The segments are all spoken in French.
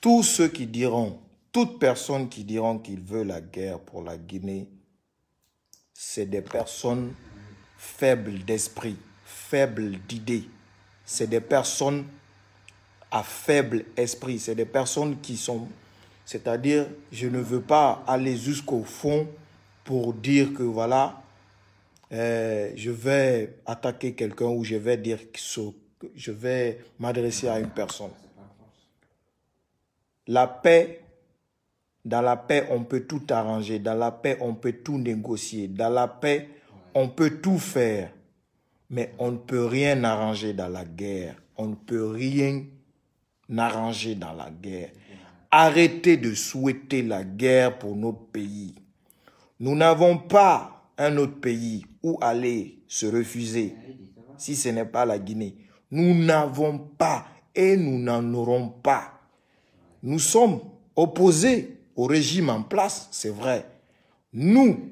Tous ceux qui diront, toute personne qui diront qu'il veut la guerre pour la Guinée, c'est des personnes faibles d'esprit, faibles d'idées. C'est des personnes à faible esprit. C'est des personnes qui sont... C'est-à-dire, je ne veux pas aller jusqu'au fond pour dire que voilà, euh, je vais attaquer quelqu'un ou je vais dire que je vais m'adresser à une personne. La paix, dans la paix, on peut tout arranger. Dans la paix, on peut tout négocier. Dans la paix, on peut tout faire. Mais on ne peut rien arranger dans la guerre. On ne peut rien arranger dans la guerre. Arrêtez de souhaiter la guerre pour notre pays. Nous n'avons pas un autre pays où aller se refuser si ce n'est pas la Guinée. Nous n'avons pas et nous n'en aurons pas nous sommes opposés au régime en place, c'est vrai. Nous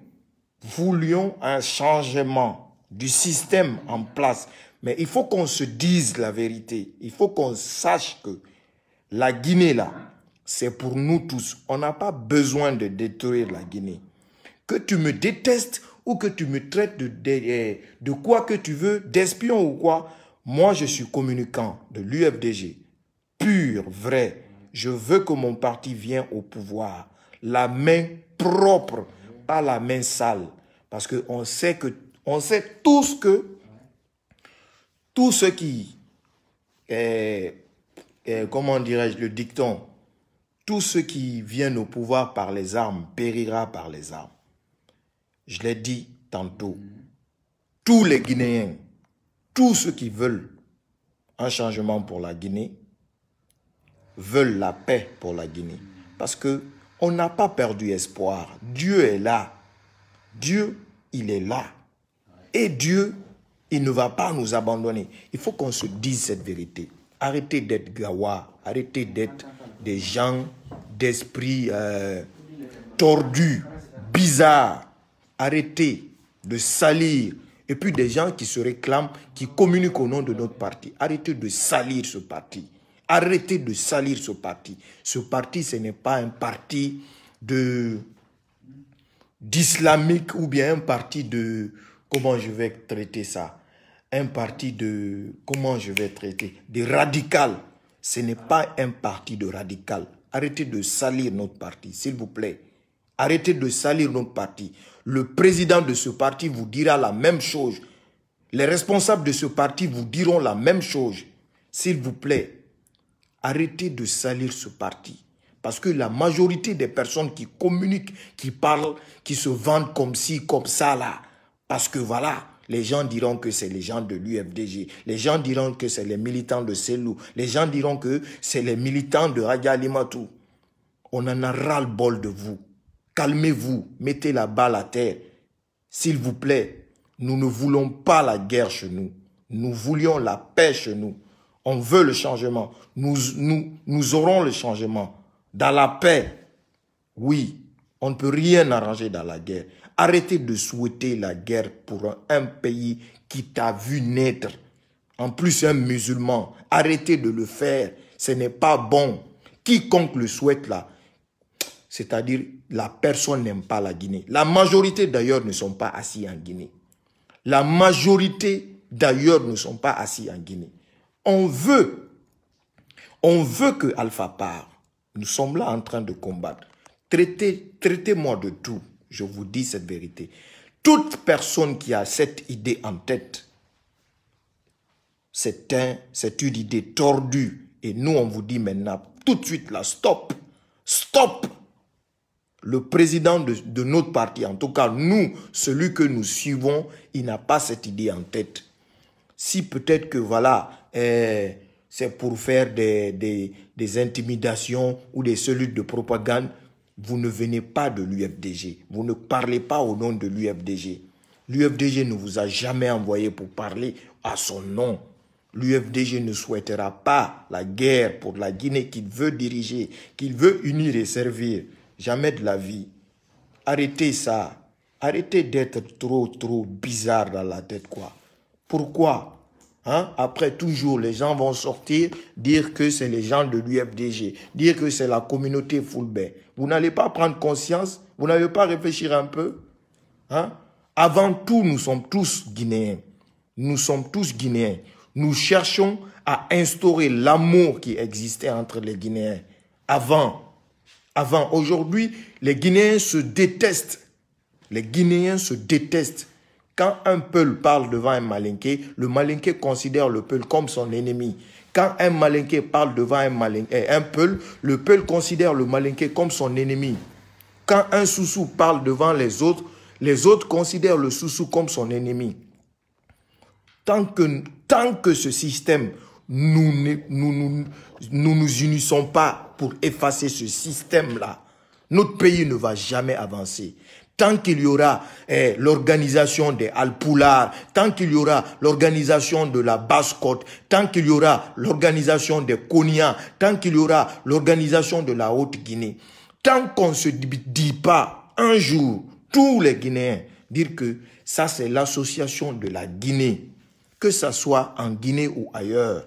voulions un changement du système en place. Mais il faut qu'on se dise la vérité. Il faut qu'on sache que la Guinée, là, c'est pour nous tous. On n'a pas besoin de détruire la Guinée. Que tu me détestes ou que tu me traites de, euh, de quoi que tu veux, d'espion ou quoi, moi je suis communicant de l'UFDG. Pur, vrai je veux que mon parti vienne au pouvoir. La main propre, pas la main sale. Parce qu'on sait que, on sait tous que, tout ce qui, comment dirais-je le dicton, tout ce qui vient au pouvoir par les armes périra par les armes. Je l'ai dit tantôt. Tous les Guinéens, tous ceux qui veulent un changement pour la Guinée, veulent la paix pour la Guinée. Parce que on n'a pas perdu espoir. Dieu est là. Dieu, il est là. Et Dieu, il ne va pas nous abandonner. Il faut qu'on se dise cette vérité. Arrêtez d'être gawa. Arrêtez d'être des gens d'esprit euh, tordu, bizarre. Arrêtez de salir. Et puis des gens qui se réclament, qui communiquent au nom de notre parti. Arrêtez de salir ce parti. Arrêtez de salir ce parti. Ce parti, ce n'est pas un parti d'islamique ou bien un parti de comment je vais traiter ça un parti de comment je vais traiter de radical ce n'est pas un parti de radical arrêtez de salir notre parti s'il vous plaît arrêtez de salir notre parti le président de ce parti vous dira la même chose les responsables de ce parti vous diront la même chose s'il vous plaît Arrêtez de salir ce parti. Parce que la majorité des personnes qui communiquent, qui parlent, qui se vendent comme ci, comme ça, là, parce que voilà, les gens diront que c'est les gens de l'UFDG, les gens diront que c'est les militants de Selou, les gens diront que c'est les militants de Raja Limatou. On en a ras-le-bol de vous. Calmez-vous, mettez la balle à terre. S'il vous plaît, nous ne voulons pas la guerre chez nous. Nous voulions la paix chez nous. On veut le changement. Nous, nous, nous aurons le changement. Dans la paix, oui, on ne peut rien arranger dans la guerre. Arrêtez de souhaiter la guerre pour un pays qui t'a vu naître. En plus, un musulman. Arrêtez de le faire. Ce n'est pas bon. Quiconque le souhaite là, c'est-à-dire la personne n'aime pas la Guinée. La majorité d'ailleurs ne sont pas assis en Guinée. La majorité d'ailleurs ne sont pas assis en Guinée. On veut, on veut que Alpha part. Nous sommes là en train de combattre. Traitez, traitez-moi de tout. Je vous dis cette vérité. Toute personne qui a cette idée en tête, c'est une idée tordue. Et nous, on vous dit maintenant, tout de suite là, stop, stop. Le président de, de notre parti, en tout cas nous, celui que nous suivons, il n'a pas cette idée en tête. Si peut-être que voilà, euh, c'est pour faire des, des, intimidations ou des cellules de propagande, vous ne venez pas de l'UFDG. Vous ne parlez pas au nom de l'UFDG. L'UFDG ne vous a jamais envoyé pour parler à son nom. L'UFDG ne souhaitera pas la guerre pour la Guinée qu'il veut diriger, qu'il veut unir et servir. Jamais de la vie. Arrêtez ça. Arrêtez d'être trop, trop bizarre dans la tête, quoi. Pourquoi Hein? Après, toujours, les gens vont sortir, dire que c'est les gens de l'UFDG, dire que c'est la communauté fulbe Vous n'allez pas prendre conscience, vous n'allez pas réfléchir un peu. Hein? Avant tout, nous sommes tous Guinéens. Nous sommes tous Guinéens. Nous cherchons à instaurer l'amour qui existait entre les Guinéens. Avant, avant, aujourd'hui, les Guinéens se détestent. Les Guinéens se détestent. Quand un Peul parle devant un malinqué, le malinqué considère le Peul comme son ennemi. Quand un malinqué parle devant un, malinké, eh, un Peul, le Peul considère le malinqué comme son ennemi. Quand un Soussou parle devant les autres, les autres considèrent le Soussou comme son ennemi. Tant que, ce système, nous nous, nous, nous nous unissons pas pour effacer ce système-là, notre pays ne va jamais avancer tant qu'il y aura eh, l'organisation des Alpoulars, tant qu'il y aura l'organisation de la Basse-Côte, tant qu'il y aura l'organisation des Konya, tant qu'il y aura l'organisation de la Haute-Guinée, tant qu'on ne se dit pas un jour, tous les Guinéens, dire que ça c'est l'association de la Guinée, que ça soit en Guinée ou ailleurs,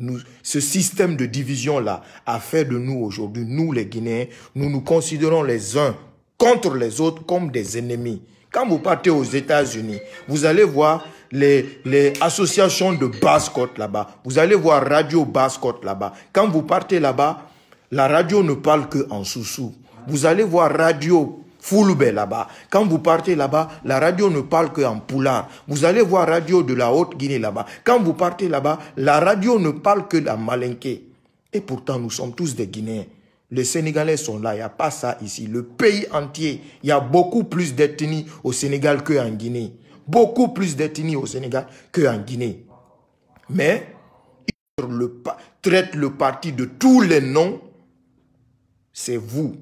nous, ce système de division-là a fait de nous aujourd'hui, nous les Guinéens, nous nous considérons les uns contre les autres comme des ennemis. Quand vous partez aux États-Unis, vous allez voir les, associations de basse-côte là-bas. Vous allez voir Radio Basse-Côte là-bas. Quand vous partez là-bas, la radio ne parle que en sous Vous allez voir Radio Fulbe là-bas. Quand vous partez là-bas, la radio ne parle que en poulard. Vous allez voir Radio de la Haute-Guinée là-bas. Quand vous partez là-bas, la radio ne parle que en malinqué. Et pourtant, nous sommes tous des Guinéens. Les Sénégalais sont là, il n'y a pas ça ici. Le pays entier, il y a beaucoup plus d'ethnies au Sénégal qu'en Guinée. Beaucoup plus d'ethnies au Sénégal qu'en Guinée. Mais, ils traitent le parti de tous les noms, c'est vous.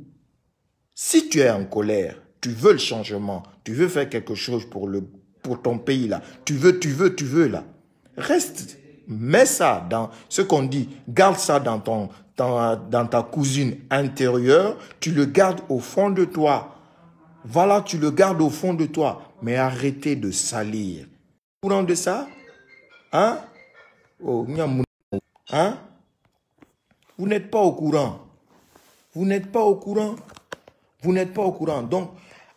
Si tu es en colère, tu veux le changement, tu veux faire quelque chose pour, le, pour ton pays là, tu veux, tu veux, tu veux là, reste mets ça dans ce qu'on dit, garde ça dans ton, dans, ta cousine intérieure, tu le gardes au fond de toi. Voilà, tu le gardes au fond de toi. Mais arrêtez de salir. Courant de ça Hein oh, Hein Vous n'êtes pas au courant. Vous n'êtes pas au courant. Vous n'êtes pas au courant. Donc,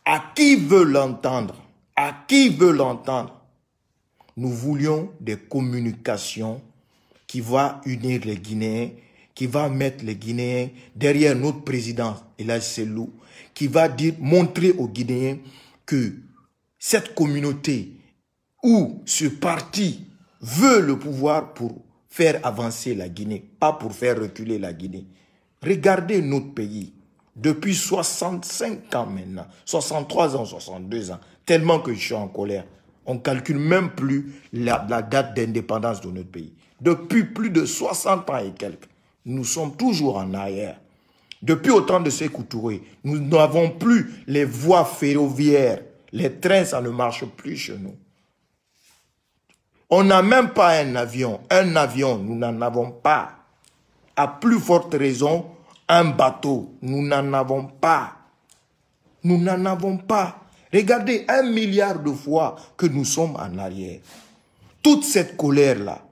à qui veut l'entendre À qui veut l'entendre Nous voulions des communications qui vont unir les Guinéens qui va mettre les Guinéens derrière notre président, c'est Selou, qui va dire, montrer aux Guinéens que cette communauté ou ce parti veut le pouvoir pour faire avancer la Guinée, pas pour faire reculer la Guinée. Regardez notre pays depuis 65 ans maintenant, 63 ans, 62 ans, tellement que je suis en colère. On ne calcule même plus la date d'indépendance de notre pays. Depuis plus de 60 ans et quelques nous sommes toujours en arrière. Depuis autant de ces couturés, nous n'avons plus les voies ferroviaires. Les trains, ça ne marche plus chez nous. On n'a même pas un avion. Un avion, nous n'en avons pas. À plus forte raison, un bateau, nous n'en avons pas. Nous n'en avons pas. Regardez un milliard de fois que nous sommes en arrière. Toute cette colère-là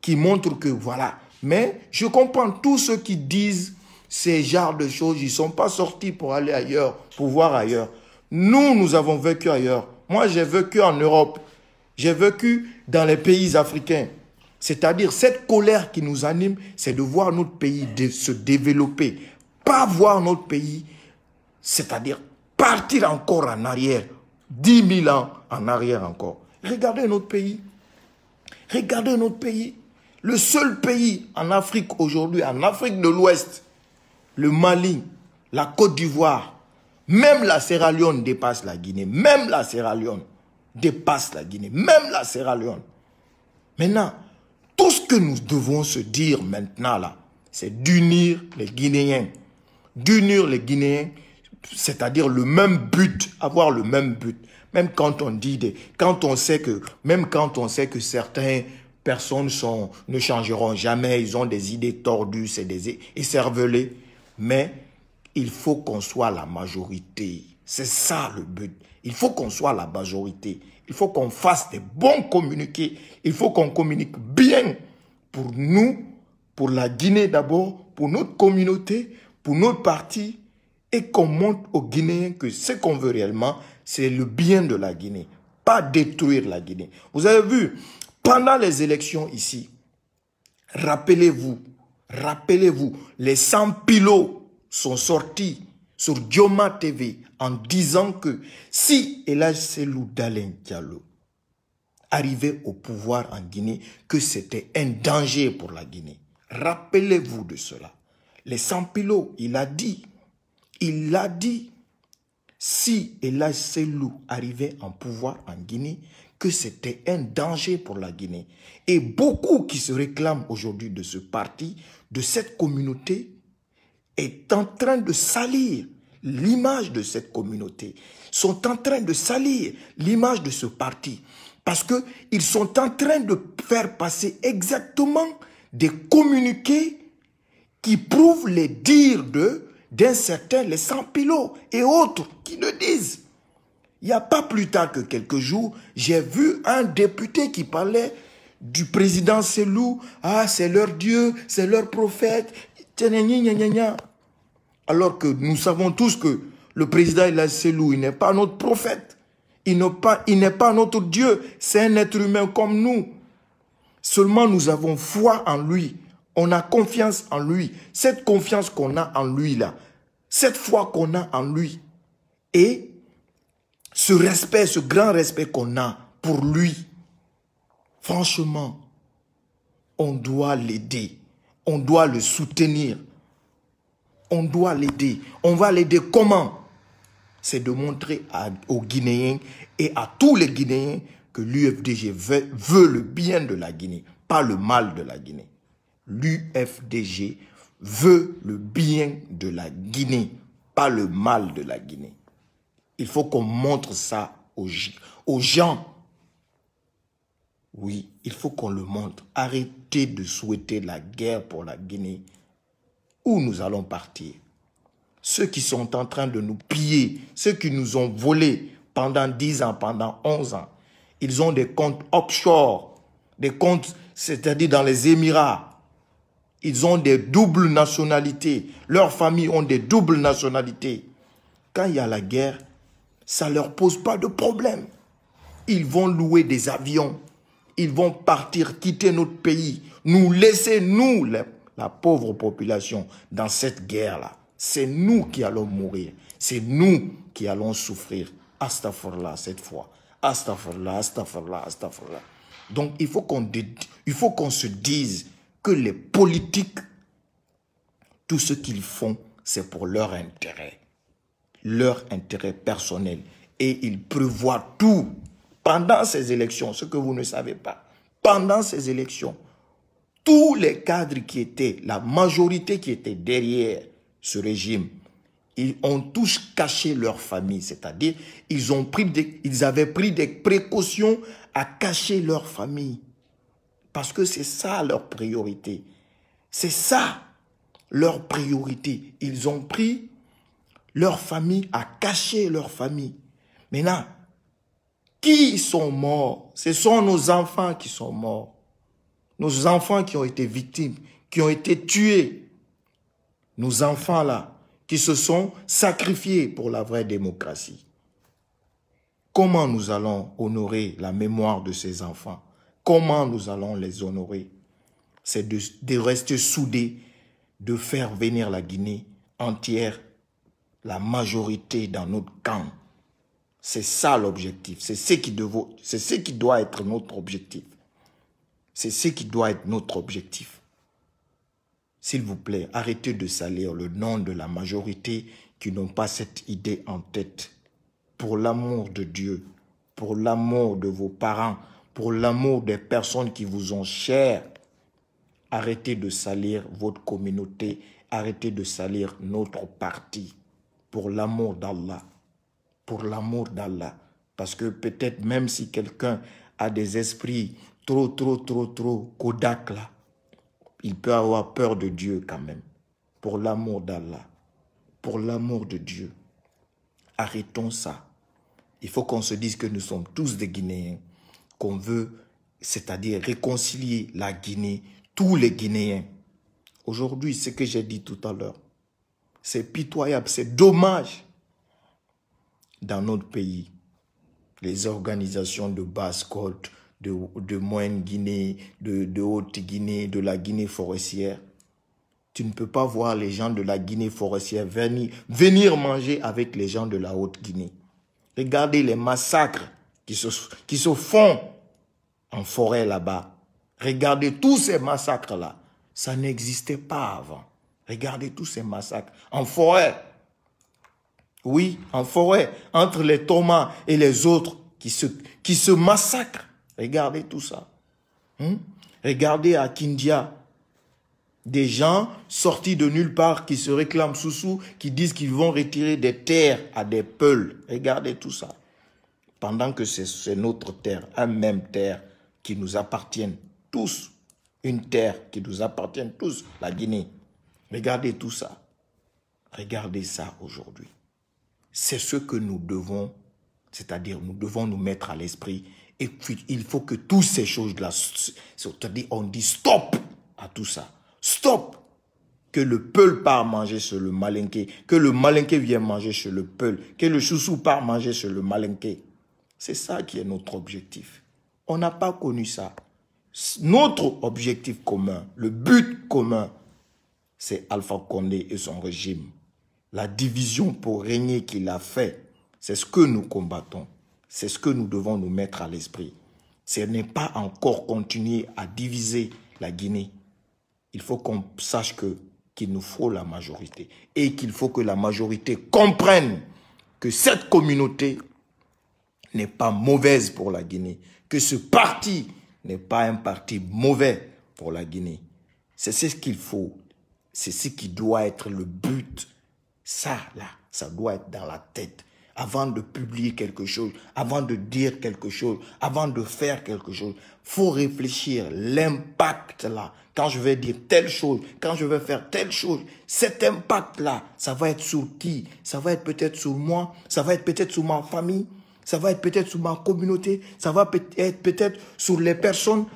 qui montre que voilà, mais je comprends tous ceux qui disent ces genres de choses. Ils ne sont pas sortis pour aller ailleurs, pour voir ailleurs. Nous, nous avons vécu ailleurs. Moi, j'ai vécu en Europe. J'ai vécu dans les pays africains. C'est-à-dire, cette colère qui nous anime, c'est de voir notre pays se développer. Pas voir notre pays, c'est-à-dire partir encore en arrière, 10 000 ans en arrière encore. Regardez notre pays. Regardez notre pays. Le seul pays en Afrique aujourd'hui, en Afrique de l'Ouest, le Mali, la Côte d'Ivoire, même la Sierra Leone dépasse la Guinée. Même la Sierra Leone dépasse la Guinée. Même la Sierra Leone. Maintenant, tout ce que nous devons se dire maintenant là, c'est d'unir les Guinéens. D'unir les Guinéens, c'est-à-dire le même but, avoir le même but. Même quand on dit quand on sait que, même quand on sait que certains Personnes sont, ne changeront jamais, ils ont des idées tordues, c'est des écervelés. Mais il faut qu'on soit la majorité. C'est ça le but. Il faut qu'on soit la majorité. Il faut qu'on fasse des bons communiqués. Il faut qu'on communique bien pour nous, pour la Guinée d'abord, pour notre communauté, pour notre parti, et qu'on montre aux Guinéens que ce qu'on veut réellement, c'est le bien de la Guinée, pas détruire la Guinée. Vous avez vu, pendant les élections ici, rappelez-vous, rappelez-vous, les 100 pilots sont sortis sur Dioma TV en disant que si Elage Lou Dalen Diallo arrivait au pouvoir en Guinée, que c'était un danger pour la Guinée. Rappelez-vous de cela. Les 100 pilots, il a dit, il a dit, si Elage Lou arrivait au pouvoir en Guinée, que c'était un danger pour la Guinée. Et beaucoup qui se réclament aujourd'hui de ce parti, de cette communauté, est en train de salir l'image de cette communauté, sont en train de salir l'image de ce parti, parce qu'ils sont en train de faire passer exactement des communiqués qui prouvent les dires d'un certain les sans-pilots et autres qui le disent. Il n'y a pas plus tard que quelques jours, j'ai vu un député qui parlait du président Selou. Ah, c'est leur Dieu, c'est leur prophète. Alors que nous savons tous que le président Selou, il n'est pas notre prophète. Il n'est pas, il n'est pas notre Dieu. C'est un être humain comme nous. Seulement nous avons foi en lui. On a confiance en lui. Cette confiance qu'on a en lui là. Cette foi qu'on a en lui. Et ce respect, ce grand respect qu'on a pour lui, franchement, on doit l'aider, on doit le soutenir, on doit l'aider. On va l'aider comment C'est de montrer aux Guinéens et à tous les Guinéens que l'UFDG veut le bien de la Guinée, pas le mal de la Guinée. L'UFDG veut le bien de la Guinée, pas le mal de la Guinée. Il faut qu'on montre ça aux, gens. Oui, il faut qu'on le montre. Arrêtez de souhaiter la guerre pour la Guinée. Où nous allons partir Ceux qui sont en train de nous piller, ceux qui nous ont volés pendant 10 ans, pendant 11 ans, ils ont des comptes offshore, des comptes, c'est-à-dire dans les Émirats. Ils ont des doubles nationalités. Leurs familles ont des doubles nationalités. Quand il y a la guerre, ça ne leur pose pas de problème. Ils vont louer des avions, ils vont partir, quitter notre pays, nous laisser, nous, la, pauvre population, dans cette guerre-là. C'est nous qui allons mourir, c'est nous qui allons souffrir. Astaghfirullah cette fois. Astaghfirullah, astaghfirullah, là Donc il faut qu'on se dise que les politiques, tout ce qu'ils font, c'est pour leur intérêt leur intérêt personnel et ils prévoient tout pendant ces élections, ce que vous ne savez pas. Pendant ces élections, tous les cadres qui étaient, la majorité qui était derrière ce régime, ils ont tous caché leur famille, c'est-à-dire ils, ont pris ils avaient pris des précautions à cacher leur famille. Parce que c'est ça leur priorité. C'est ça leur priorité. Ils ont pris leur famille, a caché leur famille. Maintenant, qui sont morts Ce sont nos enfants qui sont morts. Nos enfants qui ont été victimes, qui ont été tués. Nos enfants-là, qui se sont sacrifiés pour la vraie démocratie. Comment nous allons honorer la mémoire de ces enfants Comment nous allons les honorer C'est de rester soudés, de faire venir la Guinée entière la majorité dans notre camp. C'est ça l'objectif. C'est ce, qui ce qui doit être notre objectif. C'est ce qui doit être notre objectif. S'il vous plaît, arrêtez de salir le nom de la majorité qui n'ont pas cette idée en tête. Pour l'amour de Dieu, pour l'amour de vos parents, pour l'amour des personnes qui vous ont chères, arrêtez de salir votre communauté, arrêtez de salir notre parti pour l'amour d'Allah. Pour l'amour d'Allah. Parce que peut-être même si quelqu'un a des esprits trop, trop, trop, trop Kodak là, il peut avoir peur de Dieu quand même. Pour l'amour d'Allah. Pour l'amour de Dieu. Arrêtons ça. Il faut qu'on se dise que nous sommes tous des Guinéens, qu'on veut, c'est-à-dire réconcilier la Guinée, tous les Guinéens. Aujourd'hui, ce que j'ai dit tout à l'heure, c'est pitoyable, c'est dommage. Dans notre pays, les organisations de basse côte, de, de Guinée, de, de haute Guinée, de la Guinée forestière, tu ne peux pas voir les gens de la Guinée forestière venir, venir manger avec les gens de la haute Guinée. Regardez les massacres qui se, qui se font en forêt là-bas. Regardez tous ces massacres-là. Ça n'existait pas avant. Regardez tous ces massacres. En forêt. Oui, en forêt. Entre les Thomas et les autres qui se, qui se massacrent. Regardez tout ça. Hmm? Regardez à Kindia. Des gens sortis de nulle part qui se réclament sous-sous, qui disent qu'ils vont retirer des terres à des peuls. Regardez tout ça. Pendant que c'est notre terre, un même terre qui nous appartient tous. Une terre qui nous appartient tous, la Guinée. Regardez tout ça. Regardez ça aujourd'hui. C'est ce que nous devons, c'est-à-dire nous devons nous mettre à l'esprit. Et puis, il faut que toutes ces choses-là, c'est-à-dire on dit stop à tout ça. Stop que le peul part manger sur le malinqué, que le malinqué vienne manger sur le peul, que le choussou part manger sur le malinqué. C'est ça qui est notre objectif. On n'a pas connu ça. Notre objectif commun, le but commun, c'est Alpha Condé et son régime. La division pour régner qu'il a fait, c'est ce que nous combattons. C'est ce que nous devons nous mettre à l'esprit. Ce n'est pas encore continuer à diviser la Guinée. Il faut qu'on sache que qu'il nous faut la majorité et qu'il faut que la majorité comprenne que cette communauté n'est pas mauvaise pour la Guinée, que ce parti n'est pas un parti mauvais pour la Guinée. C'est ce qu'il faut c'est ce qui doit être le but. Ça, là, ça doit être dans la tête. Avant de publier quelque chose, avant de dire quelque chose, avant de faire quelque chose, faut réfléchir. L'impact là, quand je vais dire telle chose, quand je vais faire telle chose, cet impact là, ça va être sur qui Ça va être peut-être sur moi, ça va être peut-être sur ma famille, ça va être peut-être sur ma communauté, ça va être peut-être sur les personnes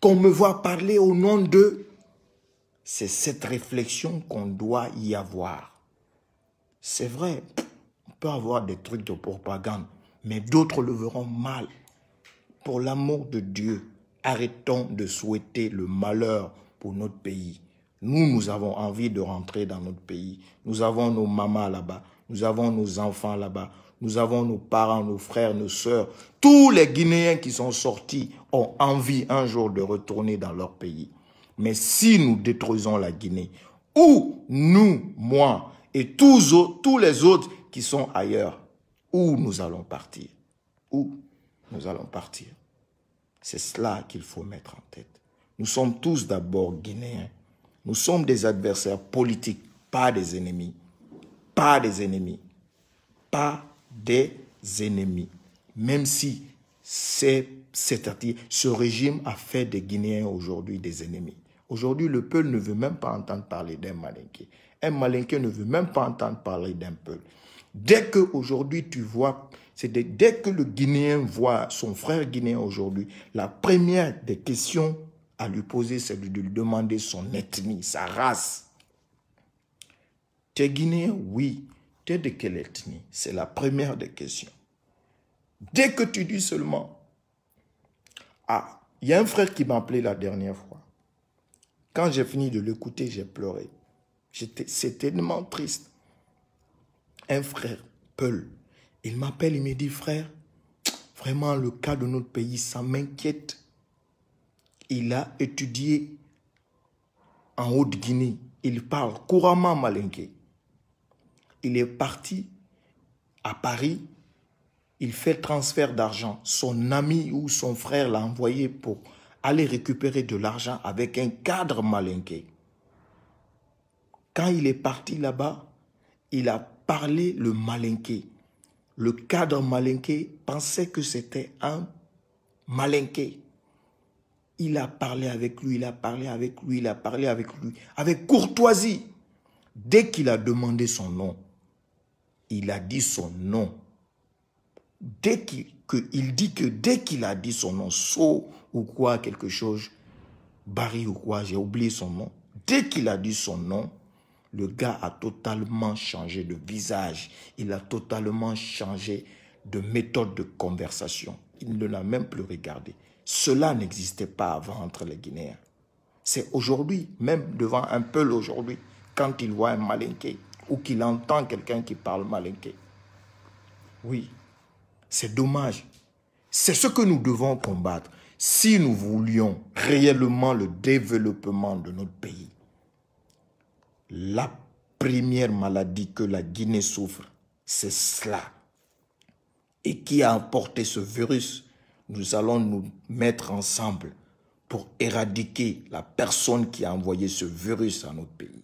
qu'on me voit parler au nom d'eux. C'est cette réflexion qu'on doit y avoir. C'est vrai, on peut avoir des trucs de propagande, mais d'autres le verront mal. Pour l'amour de Dieu, arrêtons de souhaiter le malheur pour notre pays. Nous, nous avons envie de rentrer dans notre pays. Nous avons nos mamans là-bas. Nous avons nos enfants là-bas. Nous avons nos parents, nos frères, nos sœurs. Tous les Guinéens qui sont sortis ont envie un jour de retourner dans leur pays. Mais si nous détruisons la Guinée, ou nous, moi, et tous, les autres qui sont ailleurs, où nous allons partir Où nous allons partir C'est cela qu'il faut mettre en tête. Nous sommes tous d'abord guinéens. Nous sommes des adversaires politiques, pas des ennemis. Pas des ennemis. Pas des ennemis. Même si c'est, cest à ce régime a fait des Guinéens aujourd'hui des ennemis. Aujourd'hui, le peuple ne veut même pas entendre parler d'un malinqué. Un malinqué ne veut même pas entendre parler d'un peuple. Dès que aujourd'hui tu vois, c'est dès que le Guinéen voit son frère guinéen aujourd'hui, la première des questions à lui poser, c'est de lui demander son ethnie, sa race. Tu es guinéen Oui. Tu es de quelle ethnie C'est la première des questions. Dès que tu dis seulement, ah, il y a un frère qui m'a appelé la dernière fois. Quand j'ai fini de l'écouter, j'ai pleuré. C'était tellement triste. Un frère, Paul, il m'appelle, il me dit, frère, vraiment le cas de notre pays, ça m'inquiète. Il a étudié en Haute-Guinée. Il parle couramment malinqué. Il est parti à Paris. Il fait transfert d'argent. Son ami ou son frère l'a envoyé pour aller récupérer de l'argent avec un cadre malinqué. Quand il est parti là-bas, il a parlé le malinqué. Le cadre malinqué pensait que c'était un malinqué. Il a parlé avec lui, il a parlé avec lui, il a parlé avec lui, avec courtoisie. Dès qu'il a demandé son nom, il a dit son nom dès qu'il que il dit que dès qu'il a dit son nom, saut ou quoi, quelque chose, Barry ou quoi, j'ai oublié son nom, dès qu'il a dit son nom, le gars a totalement changé de visage, il a totalement changé de méthode de conversation. Il ne l'a même plus regardé. Cela n'existait pas avant entre les Guinéens. C'est aujourd'hui, même devant un peuple aujourd'hui, quand il voit un malinqué ou qu'il entend quelqu'un qui parle malinqué. Oui, c'est dommage. C'est ce que nous devons combattre si nous voulions réellement le développement de notre pays. La première maladie que la Guinée souffre, c'est cela. Et qui a emporté ce virus Nous allons nous mettre ensemble pour éradiquer la personne qui a envoyé ce virus à notre pays.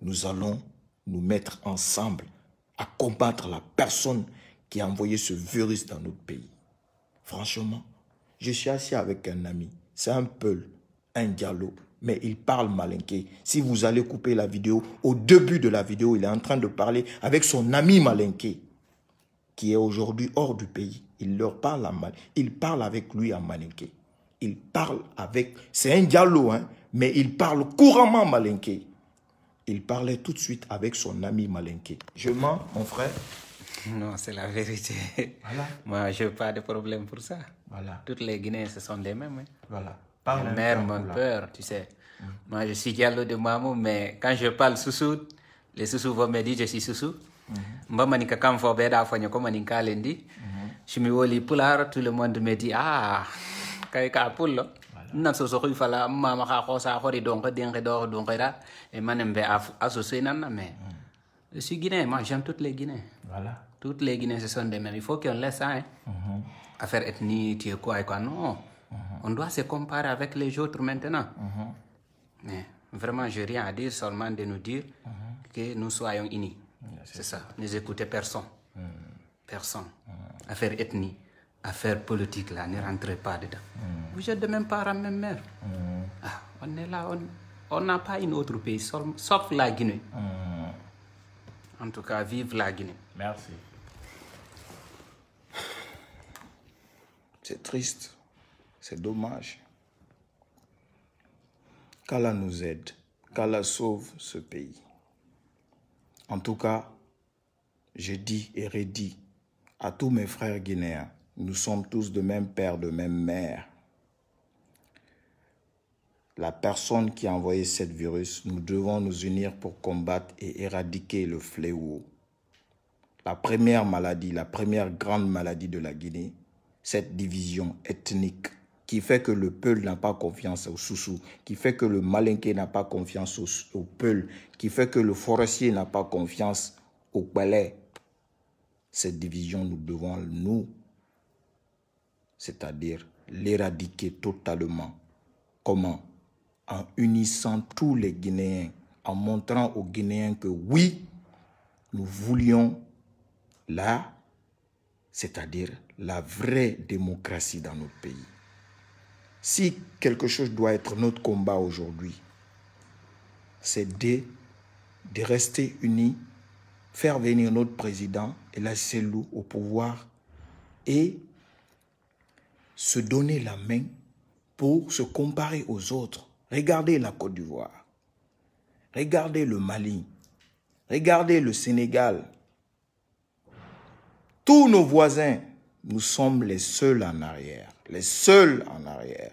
Nous allons nous mettre ensemble à combattre la personne qui a envoyé ce virus dans notre pays. Franchement, je suis assis avec un ami. C'est un peu un dialogue. mais il parle malinqué. Si vous allez couper la vidéo, au début de la vidéo, il est en train de parler avec son ami malinqué, qui est aujourd'hui hors du pays. Il leur parle à mal. Il parle avec lui à malinqué. Il parle avec... C'est un dialogue, hein, mais il parle couramment malinqué. Il parlait tout de suite avec son ami malinqué. Je mens, mon frère non, c'est la vérité. Voilà. Moi, je n'ai pas de problème pour ça. Voilà. Toutes les Guinéens, ce sont les mêmes. Hein. Voilà. mère mon peur, tu sais. Mm. Moi, je suis Diallo de Mamou, mais quand je parle Soussou, les Soussou vont me dire je suis Soussou. je mm-hmm. suis Kamfobeda, Fanyoko Maninka Lendi. Je mm-hmm. me woli Poular, tout le monde me dit Ah, Kaika comme ça, je suis fala mama xa xosa xori donc denxe dox comme ça. et manem be associé e nan mais mm. je suis guinéen moi j'aime toutes les guinéens voilà toutes les Guinéens ce sont des mêmes. Il faut qu'on laisse ça. Hein. Mhm. Affaire ethnie, tu es quoi et quoi. Non. On doit se comparer avec les autres maintenant. Mhm. Mais vraiment, je n'ai rien à dire, seulement de nous dire mhm. que nous soyons unis. C'est ça. Ne écoutez personne. Personne. Affaire ethnie, affaire politique, là, ne rentrez pas dedans. Vous êtes de même à même mère. Ah, on est là, on n'a pas une autre pays, sauf la Guinée. En tout cas, vive la Guinée. Merci. C'est triste. C'est dommage. Qu'Allah nous aide. Qu'Allah sauve ce pays. En tout cas, j'ai dit et redit à tous mes frères guinéens, nous sommes tous de même père, de même mère. La personne qui a envoyé ce virus, nous devons nous unir pour combattre et éradiquer le fléau. La première maladie, la première grande maladie de la Guinée, cette division ethnique qui fait que le peuple n'a pas confiance au Soussou, qui fait que le Malinqué n'a pas confiance au, peuple, qui fait que le forestier n'a pas confiance au palais. Cette division, nous devons, nous, c'est-à-dire l'éradiquer totalement. Comment En unissant tous les Guinéens, en montrant aux Guinéens que oui, nous voulions la c'est-à-dire la vraie démocratie dans notre pays. Si quelque chose doit être notre combat aujourd'hui, c'est de, rester unis, faire venir notre président et la CELU au pouvoir et se donner la main pour se comparer aux autres. Regardez la Côte d'Ivoire, regardez le Mali, regardez le Sénégal, tous nos voisins, nous sommes les seuls en arrière. Les seuls en arrière.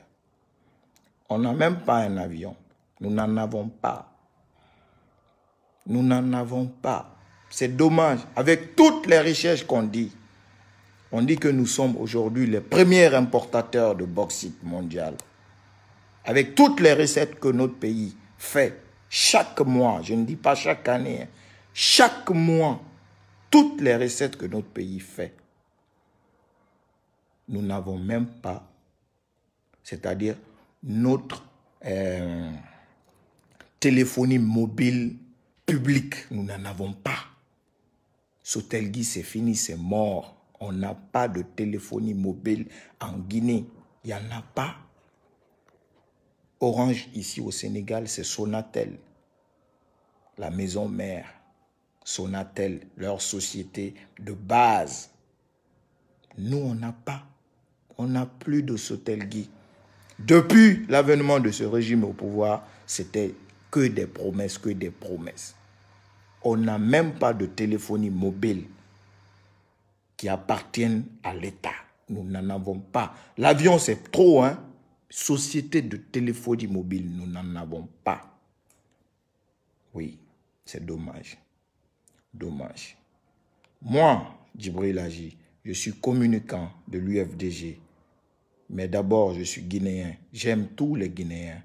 On n'a même pas un avion. Nous n'en avons pas. Nous n'en avons pas. C'est dommage. Avec toutes les recherches qu'on dit, on dit que nous sommes aujourd'hui les premiers importateurs de bauxite mondial. Avec toutes les recettes que notre pays fait chaque mois, je ne dis pas chaque année, hein, chaque mois, toutes les recettes que notre pays fait, nous n'avons même pas, c'est-à-dire notre euh, téléphonie mobile publique, nous n'en avons pas. Sotelgui, c'est fini, c'est mort. On n'a pas de téléphonie mobile en Guinée. Il n'y en a pas. Orange, ici au Sénégal, c'est Sonatel, la maison mère. Sonatel, leur société de base. Nous, on n'a pas. On n'a plus de Guy. Depuis l'avènement de ce régime au pouvoir, c'était que des promesses, que des promesses. On n'a même pas de téléphonie mobile qui appartienne à l'État. Nous n'en avons pas. L'avion, c'est trop, hein. Société de téléphonie mobile, nous n'en avons pas. Oui, c'est dommage dommage. Moi, Djibril Agi, je suis communicant de l'UFDG. Mais d'abord, je suis guinéen. J'aime tous les Guinéens.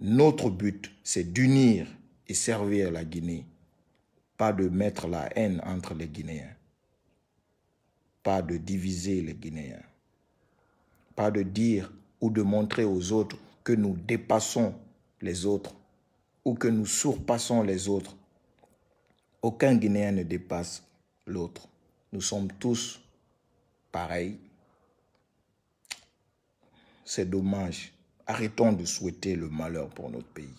Notre but, c'est d'unir et servir la Guinée. Pas de mettre la haine entre les Guinéens. Pas de diviser les Guinéens. Pas de dire ou de montrer aux autres que nous dépassons les autres ou que nous surpassons les autres aucun Guinéen ne dépasse l'autre. Nous sommes tous pareils. C'est dommage. Arrêtons de souhaiter le malheur pour notre pays.